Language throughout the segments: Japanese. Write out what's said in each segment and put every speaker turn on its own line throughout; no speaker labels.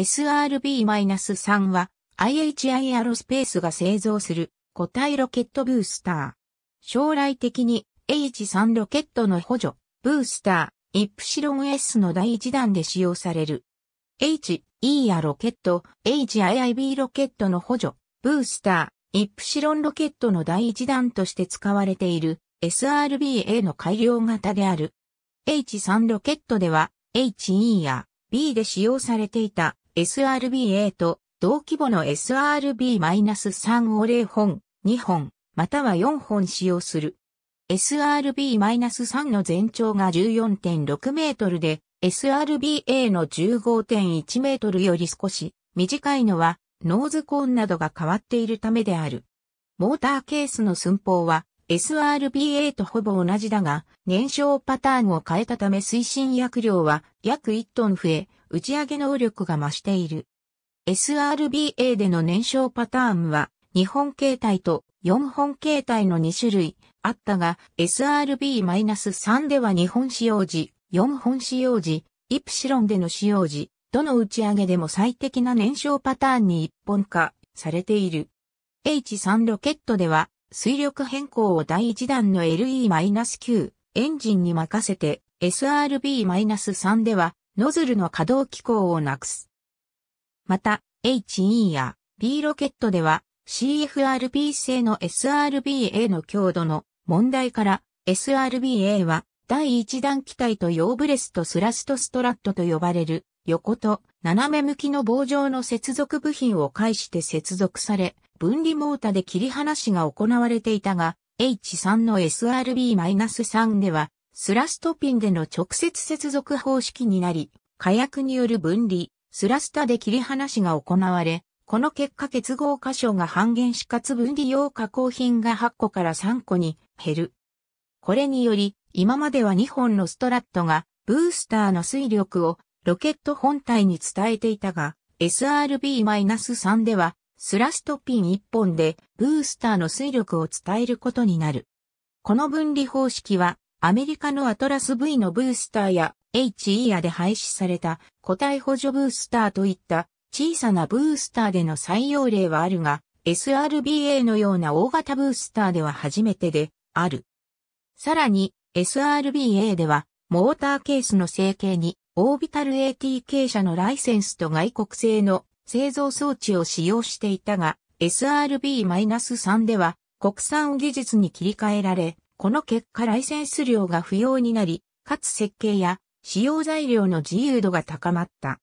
SRB-3 は IHIR スペースが製造する固体ロケットブースター。将来的に H3 ロケットの補助、ブースター、イプシロン S の第1弾で使用される。H、E やロケット、HIIB ロケットの補助、ブースター、イプシロンロケットの第1弾として使われている SRBA の改良型である。H3 ロケットでは HE や B で使用されていた SRB-A と同規模の SRB-3 を0本、2本、または4本使用する。SRB-3 の全長が14.6メートルで、SRB-A の15.1メートルより少し短いのは、ノーズコーンなどが変わっているためである。モーターケースの寸法は SRB-A とほぼ同じだが、燃焼パターンを変えたため推進薬量は約1トン増え、打ち上げ能力が増している。SRBA での燃焼パターンは日本形態と4本形態の2種類あったが SRB-3 では日本使用時、4本使用時、イプシロンでの使用時、どの打ち上げでも最適な燃焼パターンに一本化されている。H3 ロケットでは水力変更を第1弾の LE-9 エンジンに任せて SRB-3 ではノズルの可動機構をなくす。また、HE や B ロケットでは CFRP 製の SRBA の強度の問題から SRBA は第1段機体とヨーブレスとスラストストラットと呼ばれる横と斜め向きの棒状の接続部品を介して接続され、分離モータで切り離しが行われていたが、H3 の SRB-3 ではスラストピンでの直接接続方式になり、火薬による分離、スラスタで切り離しが行われ、この結果結合箇所が半減しかつ分離用加工品が8個から3個に減る。これにより、今までは2本のストラットが、ブースターの水力をロケット本体に伝えていたが、SRB-3 では、スラストピン1本でブースターの水力を伝えることになる。この分離方式はアメリカのアトラス V のブースターや HE やで廃止された個体補助ブースターといった小さなブースターでの採用例はあるが、SRBA のような大型ブースターでは初めてである。さらに SRBA ではモーターケースの成形にオービタル ATK 社のライセンスと外国製の製造装置を使用していたが、SRB-3 では国産技術に切り替えられ、この結果ライセンス料が不要になり、かつ設計や使用材料の自由度が高まった。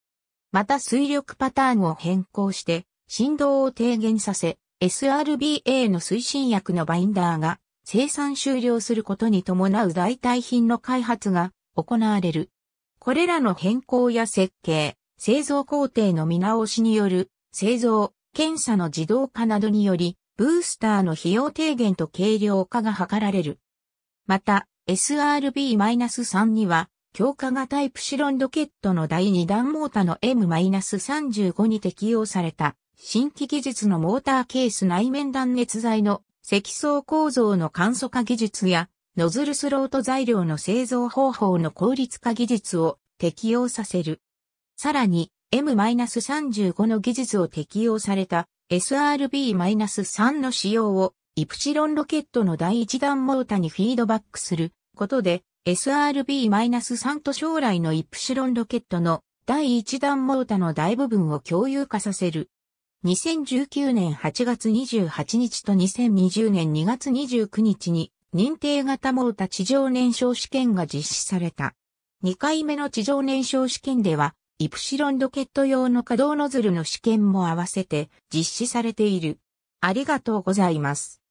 また水力パターンを変更して振動を低減させ、SRBA の推進薬のバインダーが生産終了することに伴う代替品の開発が行われる。これらの変更や設計、製造工程の見直しによる製造、検査の自動化などにより、ブースターの費用低減と軽量化が図られる。また、SRB-3 には、強化がタイプシロンロケットの第2段モータの M-35 に適用された、新規技術のモーターケース内面断熱材の積層構造の簡素化技術や、ノズルスロート材料の製造方法の効率化技術を適用させる。さらに、M-35 の技術を適用された SRB-3 の使用をイプシロンロケットの第1弾モータにフィードバックすることで SRB-3 と将来のイプシロンロケットの第1弾モータの大部分を共有化させる。2019年8月28日と2020年2月29日に認定型モータ地上燃焼試験が実施された。2回目の地上燃焼試験では、イプシロンロケット用の稼働ノズルの試験も合わせて実施されている。ありがとうございます。